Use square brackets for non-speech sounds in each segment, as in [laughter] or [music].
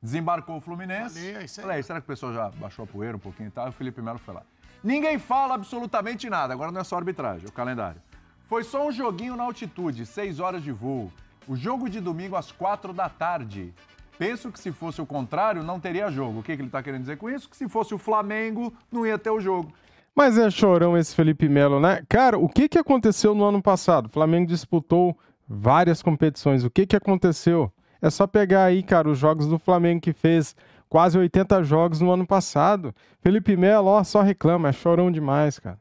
Desembarcou o Fluminense. Falei, é Falei, será que o pessoal já baixou a poeira um pouquinho e tal? o Felipe Melo foi lá. Ninguém fala absolutamente nada. Agora não é só arbitragem, é o calendário. Foi só um joguinho na altitude, seis horas de voo. O jogo de domingo às quatro da tarde. Penso que se fosse o contrário, não teria jogo. O que, que ele está querendo dizer com isso? Que se fosse o Flamengo, não ia ter o jogo. Mas é chorão esse Felipe Melo, né? Cara, o que, que aconteceu no ano passado? O Flamengo disputou várias competições. O que, que aconteceu? É só pegar aí, cara, os jogos do Flamengo que fez quase 80 jogos no ano passado. Felipe Melo, ó, só reclama, é chorão demais, cara.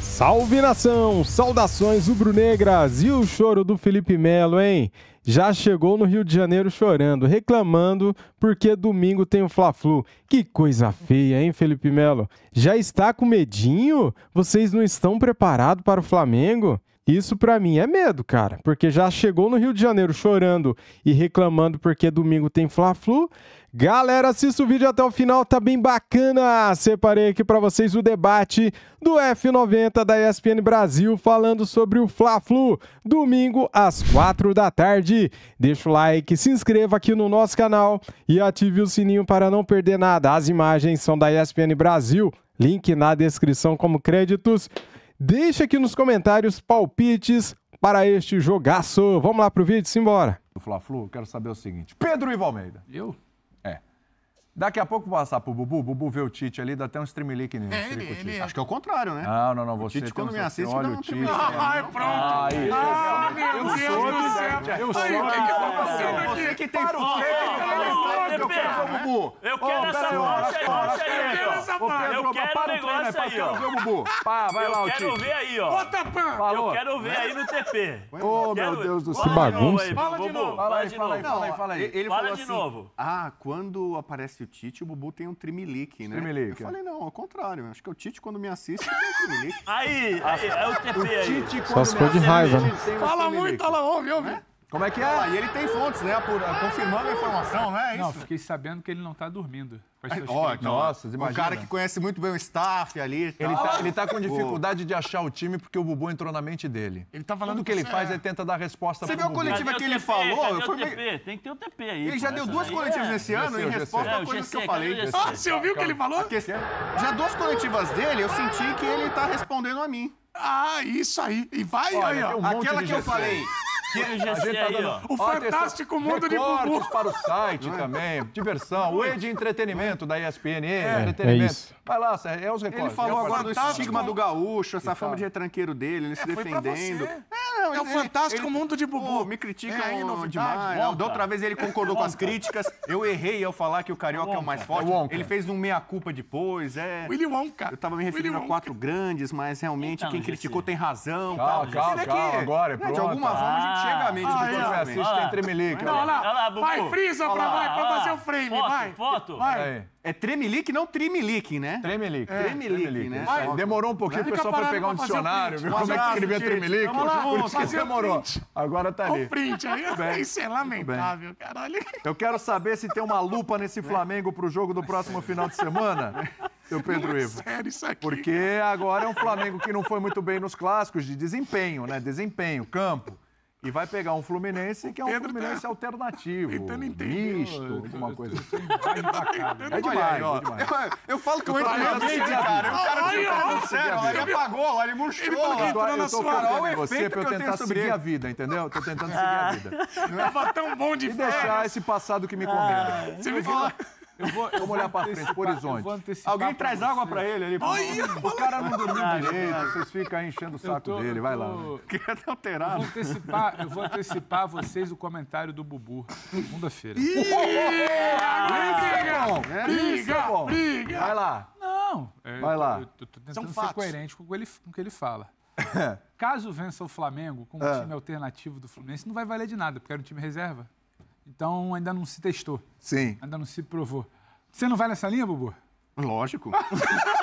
Salve nação! Saudações rubro-negras! E o choro do Felipe Melo, hein? já chegou no Rio de Janeiro chorando, reclamando porque domingo tem o Fla-Flu. Que coisa feia, hein, Felipe Melo? Já está com medinho? Vocês não estão preparados para o Flamengo? Isso para mim é medo, cara, porque já chegou no Rio de Janeiro chorando e reclamando porque domingo tem Fla-Flu. Galera, assista o vídeo até o final, tá bem bacana. Separei aqui para vocês o debate do F90 da ESPN Brasil falando sobre o Fla-Flu, domingo às 4 da tarde. Deixa o like, se inscreva aqui no nosso canal e ative o sininho para não perder nada. As imagens são da ESPN Brasil, link na descrição como créditos. Deixa aqui nos comentários palpites para este jogaço. Vamos lá pro vídeo, simbora. Flaflu, Fla-Flu, quero saber o seguinte. Pedro Almeida. Eu? Daqui a pouco vou passar pro Bubu. Bubu vê o Tite ali, dá até um streamlink nele. É, ele, ele é. Acho que é o contrário, né? Não, não, não. Você o Tite, quando me assiste, olha o Tite. Um Ai, pronto. Ai, ah, ah meu Deus do céu. Eu sou, o que eu sou. Tá você que tem foto quero, Bubu. Eu quero essa faixa aí, Eu quero essa Eu quero o negócio aí, ó. Eu Bubu. Pá, vai lá, o Eu quero ver aí, ó. Bota pã. Eu quero ver aí no TP. Ô, meu Deus do céu. Que bagunça. Fala de novo. Fala de novo. Fala aí, fala aí. Fala de assim, novo. Ah, quando aparece o Tite, o Bubu tem um trimilique, né? Trimilique. Eu é. falei, não, ao contrário. Acho que o Tite, quando me assiste, tem um trimelique. Aí, aí, é o TP aí. Só se for de raiva, né? Fala muito, olha lá, ouve, ouve. Né? Como é que é? Ah, e ele tem fontes, né? Por, ah, confirmando a informação, né? É isso? Não, fiquei sabendo que ele não está dormindo. Ai, ó, que... nossa, imagina. Um cara que conhece muito bem o staff ali. Ele tá, ele tá com [laughs] dificuldade de achar o time porque o Bubu entrou na mente dele. Ele tá falando Tudo que, ele é. faz, é ele tenta dar resposta Você viu a coletiva que ele TP, falou? Foi meio... Tem que ter o TP aí. Ele já deu duas é coletivas é. nesse ano em é resposta a coisas que eu falei. Ah, você ouviu o que ele falou? Já duas coletivas dele, eu senti que ele tá respondendo a mim. Ah, isso aí. E vai, Olha, aí, ó. Um Aquela que eu falei. Que a gente tá dando... O fantástico mundo de Bubu. para o site é? também, diversão, o E de entretenimento da ESPN, é, é, entretenimento. É Vai lá, é os recordes. Ele falou agora do estigma do gaúcho, essa fama de retranqueiro dele, ele é, se defendendo. É, não, é o fantástico ele, mundo de Bubu. me critica aí, novidade. Volta. Da outra vez ele concordou com as críticas. Eu errei ao falar que o carioca Wonka. é o mais forte. ele fez um meia-culpa depois. É... Willy Wonka. Eu tava me referindo a quatro grandes, mas realmente então, quem criticou tem razão. Calma, tá? calma, agora é pronto. Né, de alguma forma a gente ah, Chega a mente ah, do Cosme é. Assis, tem tremelique. Não, lá. Vai, frisa pra, vai, pra fazer o frame, vai. Foto, vai. É tremelique, não trimelique, né? Tremelique. É. Tremelique, né? demorou um pouquinho, o pessoal foi pegar um dicionário, viu como é que escrevia tremelique. Vamos lá, por isso que demorou. Agora tá ali. O print aí, isso é lamentável, caralho. Eu quero saber se tem uma lupa nesse né? Flamengo pro jogo do próximo final de semana. Seu é Pedro é Ivo. Sério, isso aqui. Porque agora é um Flamengo que não foi muito bem nos clássicos de desempenho, né? Desempenho, campo e vai pegar um Fluminense que é um Fluminense tá... alternativo. Tentando entender. Misto, alguma coisa assim. É, é demais, ó. Eu, falo que eu entro na mente, cara. Eu, é cara olha, olha, sério, ele apagou, ele murchou. na sua Eu tô você pra eu tentar [laughs] seguir a vida, entendeu? Eu tô tentando seguir a vida. Tava tão bom de E deixar esse passado que me condena. Você ah, me fala... Eu vou, eu olhar para frente, pro horizonte. Alguém traz água para ele ali. Ai, o cara não dormiu direito, vocês ficam aí enchendo o saco tô, dele, vai tô... lá. [laughs] Quer até alterar. Eu vou, antecipar, eu vou antecipar a vocês o comentário do Bubu, segunda-feira. É briga! É briga! Briga! Vai lá. Não, é, vai lá. Eu, eu tô tentando São ser fatos. coerente com o, ele, com o que ele fala. [laughs] Caso vença o Flamengo com um é. time alternativo do Fluminense, não vai valer de nada, porque era um time reserva. Então ainda não se testou. Sim. Ainda não se provou. Você não vai nessa linha, Bubu? Lógico. [laughs]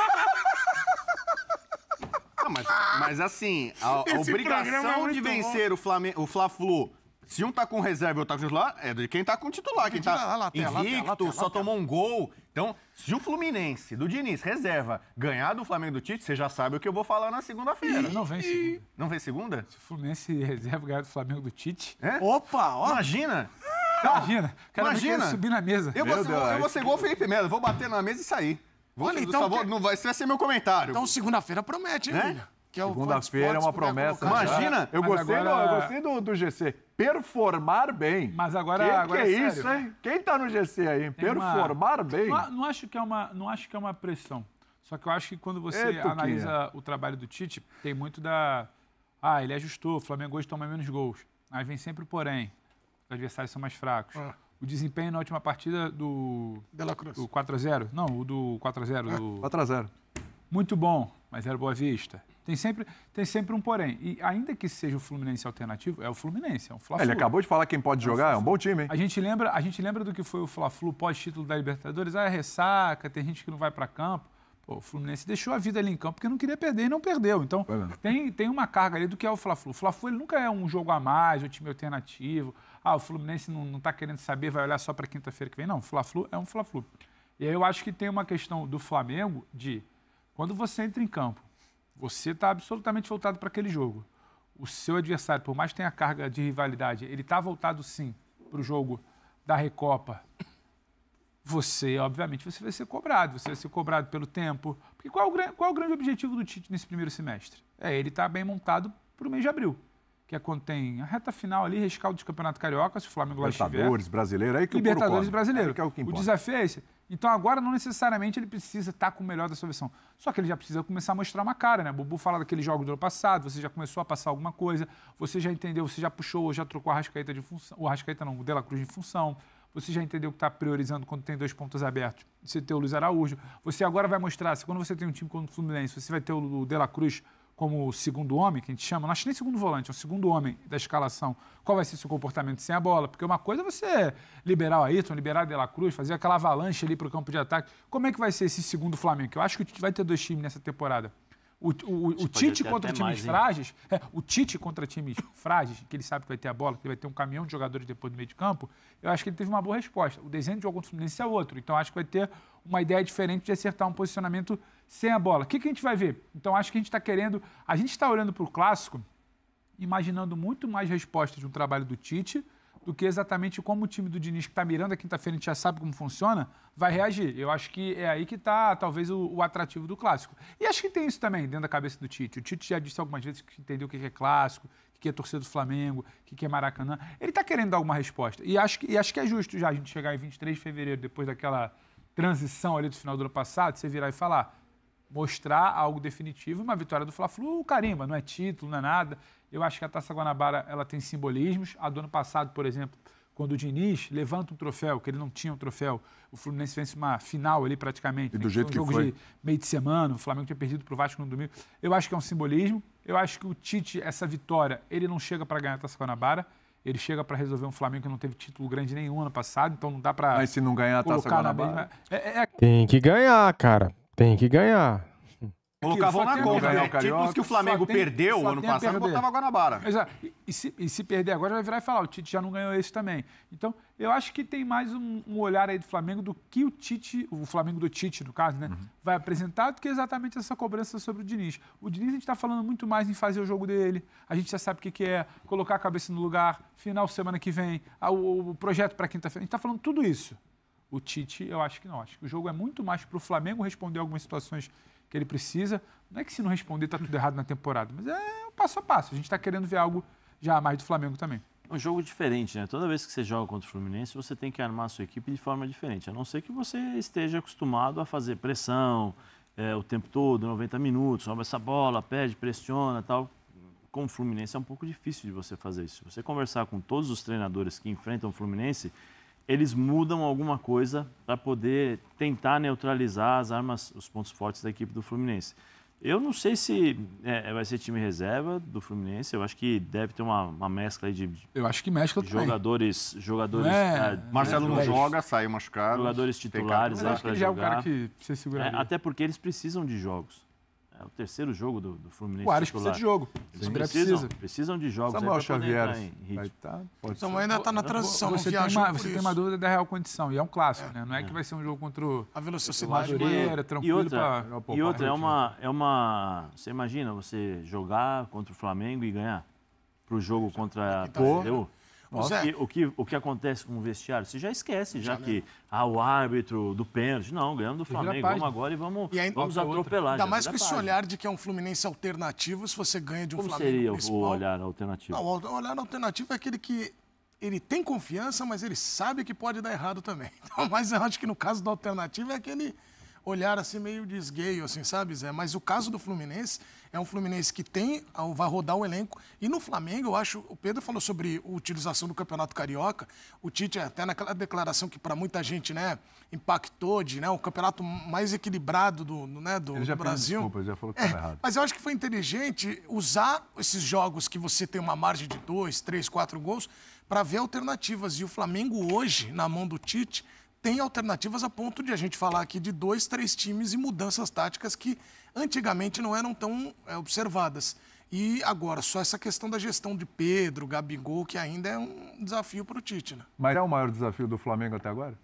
Ah, mas, mas assim, a, a obrigação é de vencer bom. o, Flamengo, o Fla-Flu se um tá com reserva e outro tá com titular, é de quem tá com titular. Quem tá invicto, só tomou um gol. Então, se o Fluminense, do Diniz, reserva, ganhar do Flamengo do Tite, você já sabe o que eu vou falar na segunda-feira. Não vem segunda. Não vem segunda? Se o Fluminense reserva ganhar do Flamengo do Tite... É? Opa! Ó. Imagina! imagina, cara imagina. subir na mesa. Eu vou, Deus, eu vou ser igual o Felipe Melo, vou bater na mesa e sair. Vou, Olha, então, favor, que... não vai, esse vai ser meu comentário. Então segunda-feira promete, hein, né? É segunda-feira é uma promessa. Imagina! Eu gostei, agora... do, eu gostei do, do GC. Performar bem. Mas agora. Quem, agora que é, é isso, hein? Quem tá no GC aí? Tem Performar uma... bem. Não, não, acho que é uma, não acho que é uma pressão. Só que eu acho que quando você Eita, analisa o trabalho do Tite, tem muito da. Ah, ele ajustou, o Flamengo hoje toma menos gols. Aí vem sempre o porém os adversários são mais fracos. Ah. O desempenho na última partida do. Dela Cruz. Do 4x0. Não, o do 4x0. É, do... 4x0. Muito bom, mas era Boa Vista. Tem sempre, tem sempre um porém. E ainda que seja o Fluminense alternativo, é o Fluminense, é um Fla-Flu. Ele acabou de falar quem pode é jogar, é um bom time, hein? A gente lembra, a gente lembra do que foi o Fla-Flu pós-título da Libertadores. Ah, é ressaca, tem gente que não vai para campo o Fluminense deixou a vida ali em campo porque não queria perder e não perdeu. Então, é. tem, tem uma carga ali do que é o Fla-Flu. O Fla-Flu nunca é um jogo a mais, um time alternativo. Ah, o Fluminense não está querendo saber, vai olhar só para quinta-feira que vem. Não, o Fla-Flu é um Fla-Flu. E aí eu acho que tem uma questão do Flamengo de quando você entra em campo, você está absolutamente voltado para aquele jogo. O seu adversário, por mais que tenha carga de rivalidade, ele está voltado sim para o jogo da Recopa, você, obviamente, você vai ser cobrado. Você vai ser cobrado pelo tempo. Porque qual o, qual é o grande objetivo do Tite nesse primeiro semestre? É ele está bem montado para o mês de abril. Que é quando tem a reta final ali, rescaldo de Campeonato Carioca, se o Flamengo lá estiver. Libertadores, brasileiro, é aí que Libertadores, o brasileiro. É, é o, o, desafio é esse. Então agora não necessariamente ele precisa estar tá com o melhor da seleção. Só que ele já precisa começar a mostrar uma cara, né? Bubu fala daquele jogo do ano passado, você já começou a passar alguma coisa, você já entendeu, você já puxou, já trocou a Rascaeta de função, o Rascaeta não, o Dela Cruz de função você já entendeu que está priorizando quando tem dois pontos abertos. Você tem o Luiz Araújo. Você agora vai mostrar, se quando você tem um time como o Fluminense, você vai ter o De La Cruz como segundo homem, que a gente chama, não acho nem segundo volante, é o segundo homem da escalação, qual vai ser seu comportamento sem a bola? Porque uma coisa é você liberar o Ayrton, liberar o De La Cruz, fazer aquela avalanche ali para o campo de ataque. Como é que vai ser esse segundo Flamengo? Eu acho que vai ter dois times nessa temporada. O, o, o Tite contra times mais, frágeis, é, o Tite contra times [laughs] frágeis, que ele sabe que vai ter a bola, que ele vai ter um caminhão de jogadores depois do meio de campo, eu acho que ele teve uma boa resposta. O desenho de jogo contra o Fluminense é outro, então acho que vai ter uma ideia diferente de acertar um posicionamento sem a bola. O que, que a gente vai ver? Então acho que a gente está querendo, a gente está olhando para o clássico, imaginando muito mais respostas de um trabalho do Tite do que exatamente como o time do Diniz, que está mirando a quinta-feira, a gente já sabe como funciona, vai reagir. Eu acho que é aí que está, talvez, o, o, atrativo do clássico. E acho que tem isso também dentro da cabeça do Tite. O Tite já disse algumas vezes que entendeu o que é clássico, o que é torcer do Flamengo, o que é Maracanã. Ele está querendo dar alguma resposta. E acho, que, e acho que é justo já a gente chegar em 23 de fevereiro, depois daquela transição ali do final do ano passado, você virar e falar mostrar algo definitivo, uma vitória do Fla-Flu, carimba, não é título, não é nada, eu acho que a Taça Guanabara ela tem simbolismos. A do ano passado, por exemplo, quando o Diniz levanta um troféu, que ele não tinha um troféu, o Fluminense vence uma final ali praticamente. E né, do né? jeito que foi um que jogo foi. de meio de semana, o Flamengo tinha perdido para o Vasco no domingo. Eu acho que é um simbolismo. Eu acho que o Tite, essa vitória, ele não chega para ganhar a Taça Guanabara. Ele chega para resolver um Flamengo que não teve título grande nenhum ano passado, então não dá para. Mas se não ganhar a Taça Guanabara. Mesma... É, é... Tem que ganhar, cara. Tem que ganhar. Colocavam na conta, né? Títulos tipo que o Flamengo tem, perdeu ano passado, botava Guanabara. Exato. Ah, e se, e se perder agora, vai virar e falar, o Tite já não ganhou esse também. Então, eu acho que tem mais um, um olhar aí do Flamengo do que o Tite, o Flamengo do Tite, no caso, né? Uhum. Vai apresentar do que exatamente essa cobrança sobre o Diniz. O Diniz, a gente está falando muito mais em fazer o jogo dele. A gente já sabe o que, que é colocar a cabeça no lugar, final semana que vem, o, o projeto para quinta-feira. A gente está falando tudo isso. O Tite, eu acho que não. Acho que o jogo é muito mais para o Flamengo responder algumas situações que ele precisa. Não é que se não responder está tudo errado na temporada, mas é um passo a passo. A gente está querendo ver algo já mais do Flamengo também. É um jogo diferente, né? Toda vez que você joga contra o Fluminense, você tem que armar a sua equipe de forma diferente. A não ser que você esteja acostumado a fazer pressão é, o tempo todo, 90 minutos, sobe essa bola, pede pressiona tal. Com o Fluminense é um pouco difícil de você fazer isso. Se você conversar com todos os treinadores que enfrentam o Fluminense, eles mudam alguma coisa para poder tentar neutralizar as armas, os pontos fortes da equipe do Fluminense. Eu não sei se é, vai ser time reserva do Fluminense. Eu acho que deve ter uma, uma mescla de. Eu acho que mescla jogadores, Jogadores. É, é, é Marcelo não joga, sai machucado. Jogadores titulares. Acho que ele já é o cara que se segura. É, até porque eles precisam de jogos. É o terceiro jogo do, do Fluminense. O Ares precisa de jogo. Eles precisam, precisa. precisam de jogos. Samuel Xavier vai tá, estar. Então, ainda está na transição. Você, tem uma, você tem uma dúvida da real condição. E é um clássico, é. né? Não é, é, que vai ser um jogo contra o... A velocidade. Madureira, tranquilo. E outra, pra, e outra é, uma, é uma... Você imagina você jogar contra o Flamengo e ganhar? Para o jogo contra a tá. PSDU? que, o, que, o que acontece com o vestiário? Você já esquece, já, já que ah, o árbitro do pênalti. Não, ganhando do Flamengo, vamos agora e vamos, e ainda, vamos atropelar. Ainda mais com esse página. olhar de que é um Fluminense alternativo, se você ganha de um Como Flamengo seria o olhar alternativo? Não, o olhar alternativo é aquele que ele tem confiança, mas ele sabe que pode dar errado também. [laughs] Então, mas eu acho que no caso da alternativa é aquele olhar assim meio desgueio, assim, sabe, Zé? Mas o caso do Fluminense é um Fluminense que tem, ah, vai rodar o elenco. E no Flamengo, eu acho, o Pedro falou sobre a utilização do Campeonato Carioca. O Tite, até naquela declaração que para muita gente, né, impactou de, né, o campeonato mais equilibrado do, né, do, ele já do Brasil. Desculpa, já falou que estava é, errado. Mas eu acho que foi inteligente usar esses jogos que você tem uma margem de dois, três, quatro gols para ver alternativas. E o Flamengo hoje, na mão do Tite, tem alternativas a ponto de a gente falar aqui de dois, três times e mudanças táticas que antigamente não eram tão é, observadas. E agora, só essa questão da gestão de Pedro, Gabigol, que ainda é um desafio para o Tite, né? Mas é o maior desafio do Flamengo até agora?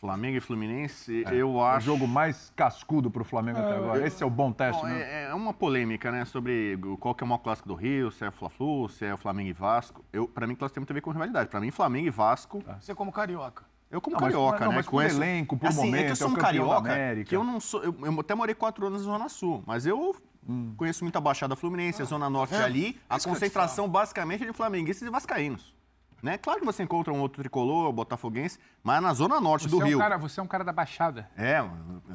Flamengo e Fluminense, é, eu acho. O jogo mais cascudo para o Flamengo é, até ah, agora. Esse é o bom teste, Bom, né? É, é, uma polêmica, né? Sobre qual que é o maior clássico do Rio, se é o Fla-Flu, se é o Flamengo e Vasco. Eu, para mim, clássico tem muito a ver com rivalidade. Para mim, Flamengo e Vasco. Você tá. Você como carioca. Eu como não, carioca, mas, né? Mas com esse... elenco, por assim, momento, é que eu sou é um carioca, que eu não sou... Eu, eu, até morei quatro anos na Zona Sul, mas eu hum. conheço muito a Baixada Fluminense, ah. a Zona Norte é? ali. A concentração, basicamente, é de flamenguistas e vascaínos. Né? Claro que você encontra um outro tricolor, botafoguense, mas na zona norte você do é um Rio. Cara, você é um cara da Baixada. É,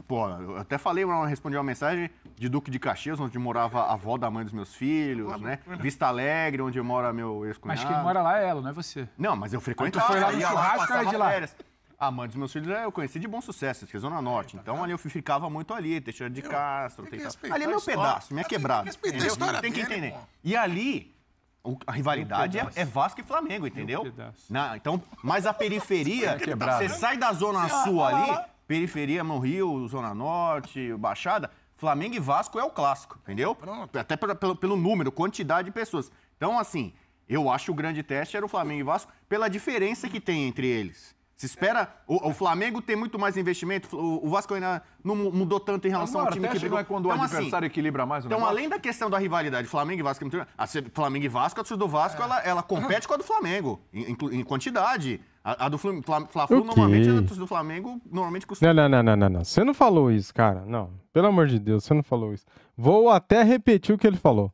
pô, eu até falei, eu respondi uma mensagem de Duque de Caxias, onde morava a avó da mãe dos meus filhos, né? Uhum. Vista Alegre, onde mora meu ex-cunhado. Mas quem mora lá é ela, não é você. Não, mas eu frequento Então, tu foi lá no churrasco, de lá. Férias. A mãe dos meus filhos é, eu conheci de bom sucesso, que é Zona Norte. então tá. ali eu ficava muito ali, Teixeira de eu, Castro. Tem tem que... Ali é meu pedaço, minha quebrada. Tem que, tem que é entender. Dele, e ali a rivalidade um é, é Vasco e Flamengo, entendeu? Um Na, então, mas a periferia, [laughs] tá você né? sai da zona tá sul tá ali, periferia, no Rio, Zona Norte, Baixada, Flamengo e Vasco é o clássico, entendeu? Pronto. Até pelo, pelo número, quantidade de pessoas. Então, assim, eu acho que o grande teste era o Flamengo e Vasco pela diferença que tem entre eles. Se espera. O, o, Flamengo tem muito mais investimento. O, o Vasco ainda não mudou tanto em relação Agora, ao time que brigou. Não é quando então, o adversário assim, equilibra mais o Então, negócio? além da questão da rivalidade, Flamengo e Vasco. É a Flamengo e Vasco, a torcida do Vasco, é. ela, ela compete com a do Flamengo, em, em quantidade. A, a do Flamengo, Fla, Flu, okay. normalmente, a torcida do Flamengo normalmente costuma. Não, não, não, não, não. Você não falou isso, cara. Não. Pelo amor de Deus, você não falou isso. Vou até repetir o que ele falou.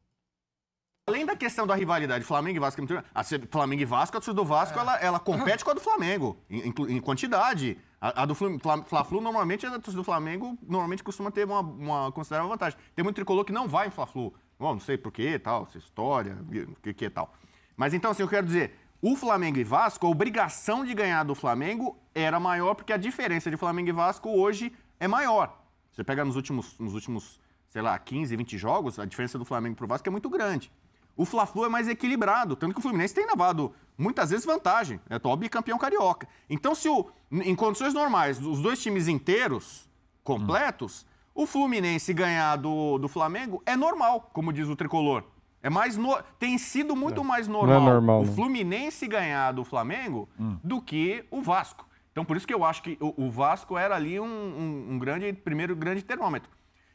Além da questão da rivalidade Flamengo e Vasco, a Flamengo e Vasco, a torcida do Vasco, é. ela, ela compete com a do Flamengo, em, em quantidade. A, a do Fla-Flu, normalmente, a torcida do Flamengo normalmente costuma ter uma, uma considerável vantagem. Tem muito tricolor que não vai em Fla-Flu. Bom, não sei por quê, tal, essa história, o que, que é tal. Mas então, assim, eu quero dizer, o Flamengo e Vasco, a obrigação de ganhar do Flamengo era maior, porque a diferença de Flamengo e Vasco hoje é maior. Você pega nos últimos, nos últimos sei lá, 15, 20 jogos, a diferença do Flamengo para o Vasco é muito grande. O Fla-Flu é mais equilibrado, tanto que o Fluminense tem levado muitas vezes vantagem, é né? atual bicampeão carioca. Então, se o, em condições normais, os dois times inteiros, completos, hum. o Fluminense ganhar do, do Flamengo é normal, como diz o tricolor. É mais no... Tem sido muito é. mais é normal, é normal o não. Fluminense ganhar do Flamengo hum. do que o Vasco. Então, por isso que eu acho que o, o Vasco era ali um, um, um, grande, primeiro grande termômetro.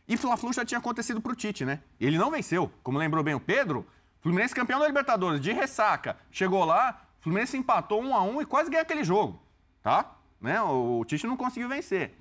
E Fla-Flu já tinha acontecido para o Tite, né? Ele não venceu. Como lembrou bem o Pedro, Fluminense campeão da Libertadores, de ressaca. Chegou lá, Fluminense empatou um a um e quase ganha aquele jogo, tá? Né? O, o Tite não conseguiu vencer.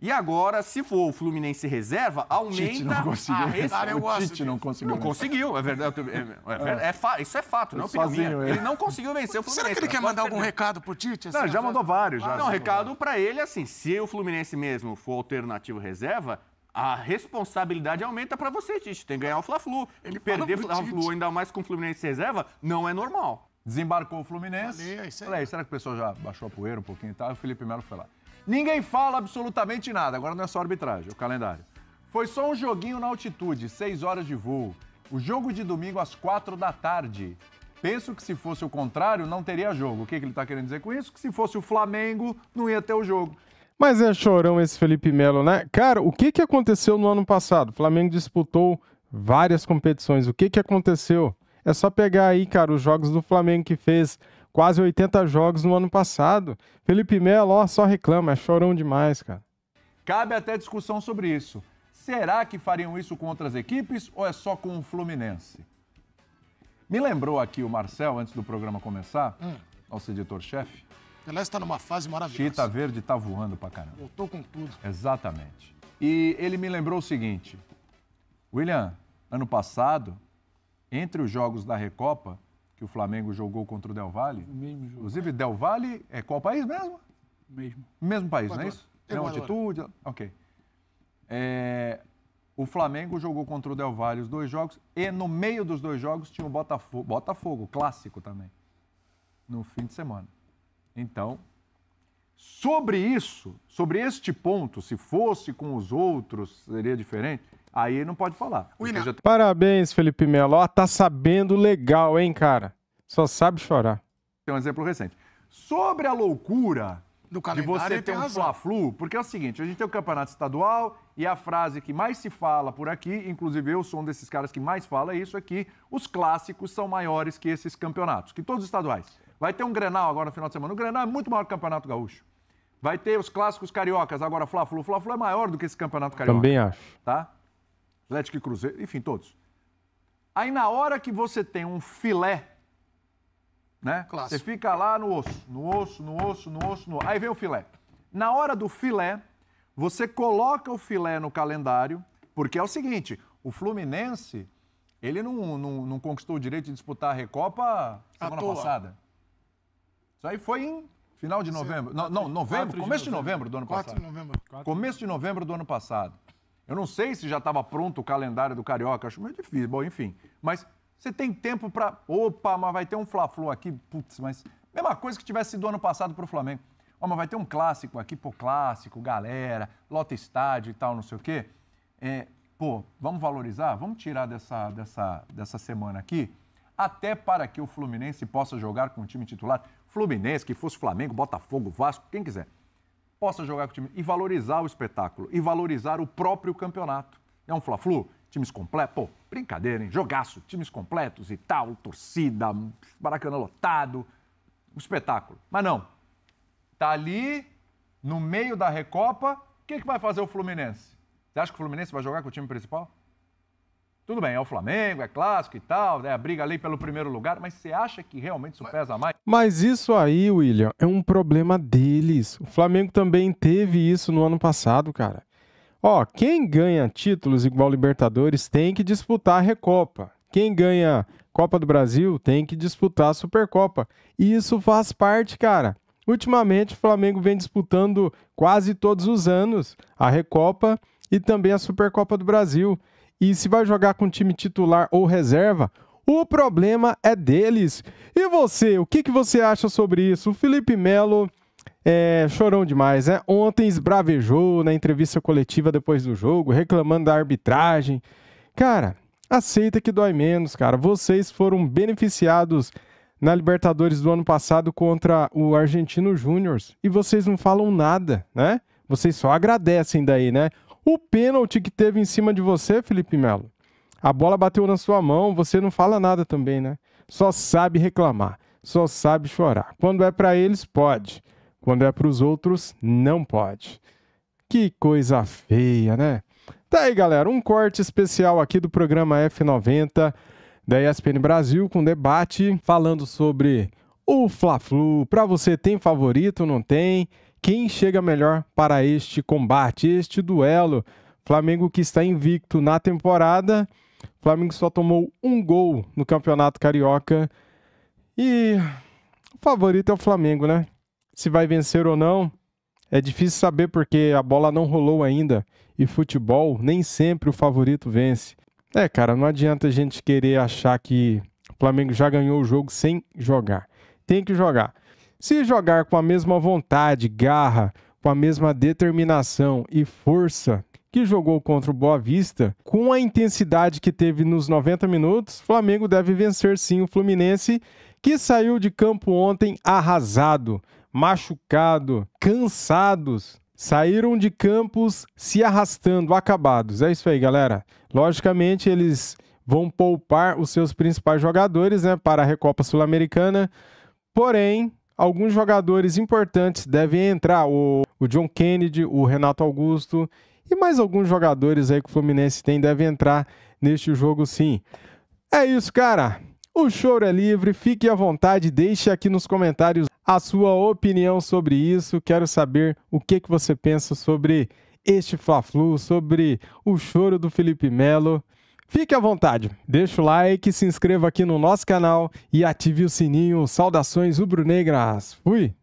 E agora, se for o Fluminense reserva, aumenta Tite não conseguiu. a ressaca. O Tite não conseguiu. Não conseguiu, é verdade. É, é, é, é. é isso é fato, não é opinião Sozinho, é. Ele não conseguiu vencer o Fluminense. Será que ele quer mandar algum recado pro Tite? Assim, não, já mandou vários. Já. Não, recado para ele, assim, se o Fluminense mesmo for alternativo reserva, a responsabilidade aumenta para você, Tite. Tem que ganhar o Fla-Flu. Ele Perder o Fla-Flu, ainda mais com o Fluminense reserva, não é normal. Desembarcou o Fluminense. É Falei, será que o pessoal já baixou a poeira um pouquinho e tal? O Felipe Melo foi lá. Ninguém fala absolutamente nada. Agora não é só arbitragem, é o calendário. Foi só um joguinho na altitude, seis horas de voo. O jogo de domingo às quatro da tarde. Penso que se fosse o contrário, não teria jogo. O que, que ele está querendo dizer com isso? Que se fosse o Flamengo, não ia ter o jogo. Mas é chorão esse Felipe Melo, né? Cara, o que, que aconteceu no ano passado? O Flamengo disputou várias competições. O que, que aconteceu? É só pegar aí, cara, os jogos do Flamengo que fez quase 80 jogos no ano passado. Felipe Melo, ó, só reclama, é chorão demais, cara. Cabe até discussão sobre isso. Será que fariam isso com outras equipes ou é só com o Fluminense? Me lembrou aqui o Marcel, antes do programa começar, hum. nosso editor-chefe, Pelé está numa fase maravilhosa. Chita Verde está voando para caramba. Voltou com tudo. Exatamente. E ele me lembrou o seguinte: William, ano passado, entre os jogos da Recopa, que o Flamengo jogou contra o Del Valle. O mesmo jogo. Inclusive, Del Valle é qual país mesmo? Mesmo. Mesmo país, Equador. não é isso? Tem altitude. Ok. É, o Flamengo jogou contra o Del Valle os dois jogos e no meio dos dois jogos tinha o Botafogo, Botafogo clássico também, no fim de semana. Então, sobre isso, sobre este ponto, se fosse com os outros, seria diferente. Aí não pode falar. Parabéns, Felipe Melo. Ó, tá sabendo legal, hein, cara? Só sabe chorar. Tem um exemplo recente. Sobre a loucura do de você ter um Fla-Flu, porque é o seguinte, a gente tem o campeonato estadual e a frase que mais se fala por aqui, inclusive eu sou um desses caras que mais fala isso aqui, é os clássicos são maiores que esses campeonatos, que todos os estaduais. Vai ter um Grenal agora no final de semana. O Grenal é muito maior que o Campeonato Gaúcho. Vai ter os clássicos cariocas agora, Fla-Flu. Fla-Flu é maior do que esse Campeonato Carioca. Também acho. Tá? Atlético e Cruzeiro, enfim, todos. Aí na hora que você tem um filé, né? Clássico. Você fica lá no osso, no osso, no osso, no osso, no... Aí vem o filé. Na hora do filé, você coloca o filé no calendário, porque é o seguinte, o Fluminense, ele não, não, não conquistou o direito de disputar a Recopa semana passada. Isso aí foi em final de é novembro. Não, não novembro, começo de novembro do ano passado. 4 de novembro. Começo de novembro do ano passado. Eu não sei se já estava pronto o calendário do Carioca, acho meio difícil, bom, enfim. Mas você tem tempo para. Opa, mas vai ter um Fla-Flu aqui, putz, mas. Mesma coisa que tivesse sido ano passado para o Flamengo. ó mas vai ter um clássico aqui, pô, clássico, galera, lota estádio e tal, não sei o quê. É, pô, vamos valorizar? Vamos tirar dessa, dessa, dessa semana aqui até para que o Fluminense possa jogar com o time titular. Fluminense, que fosse Flamengo, Botafogo, Vasco, quem quiser, possa jogar com o time e valorizar o espetáculo e valorizar o próprio campeonato. É um Fla-Flu, times completos, pô, brincadeira, hein? Jogaço, times completos e tal, torcida, Maracanã lotado, um espetáculo. Mas não, tá ali no meio da Recopa, o que, que vai fazer o Fluminense? Você acha que o Fluminense vai jogar com o time principal? Tudo bem, é o Flamengo, é clássico e tal, né? A briga ali pelo primeiro lugar, mas você acha que realmente isso pesa mais? Mas isso aí, William, é um problema deles. O Flamengo também teve isso no ano passado, cara. Ó, quem ganha títulos igual Libertadores tem que disputar a Recopa. Quem ganha Copa do Brasil tem que disputar a Supercopa. E isso faz parte, cara. Ultimamente, o Flamengo vem disputando quase todos os anos a Recopa e também a Supercopa do Brasil e se vai jogar com time titular ou reserva, o problema é deles. E você, o que, que você acha sobre isso? O Felipe Melo é demais, né? Ontem esbravejou na entrevista coletiva depois do jogo, reclamando da arbitragem. Cara, aceita que dói menos, cara. Vocês foram beneficiados na Libertadores do ano passado contra o Argentino Júnior e vocês não falam nada, né? Vocês só agradecem daí, né? O pênalti que teve em cima de você, Felipe Melo, a bola bateu na sua mão, você não fala nada também, né? Só sabe reclamar, só sabe chorar. Quando é para eles, pode. Quando é para os outros, não pode. Que coisa feia, né? Tá aí, galera, um corte especial aqui do programa F90 da ESPN Brasil com debate falando sobre o Fla-Flu. Para você tem favorito, não tem? quem chega melhor para este combate, este duelo. Flamengo que está invicto na temporada, Flamengo só tomou um gol no Campeonato Carioca e o favorito é o Flamengo, né? Se vai vencer ou não, é difícil saber porque a bola não rolou ainda e futebol nem sempre o favorito vence. É, cara, não adianta a gente querer achar que o Flamengo já ganhou o jogo sem jogar. Tem que jogar. Se jogar com a mesma vontade, garra, com a mesma determinação e força que jogou contra o Boa Vista, com a intensidade que teve nos 90 minutos, Flamengo deve vencer sim o Fluminense, que saiu de campo ontem arrasado, machucado, cansados. Saíram de campos se arrastando, acabados. É isso aí, galera. Logicamente, eles vão poupar os seus principais jogadores né, para a Recopa Sul-Americana. Porém, alguns jogadores importantes devem entrar, o, o John Kennedy, o Renato Augusto e mais alguns jogadores aí que o Fluminense tem devem entrar neste jogo sim. É isso, cara. O choro é livre, fique à vontade, deixe aqui nos comentários a sua opinião sobre isso. Quero saber o que, que você pensa sobre este Fla-Flu, sobre o choro do Felipe Melo. Fique à vontade, deixa o like, se inscreva aqui no nosso canal e ative o sininho. Saudações rubro-negras. Fui!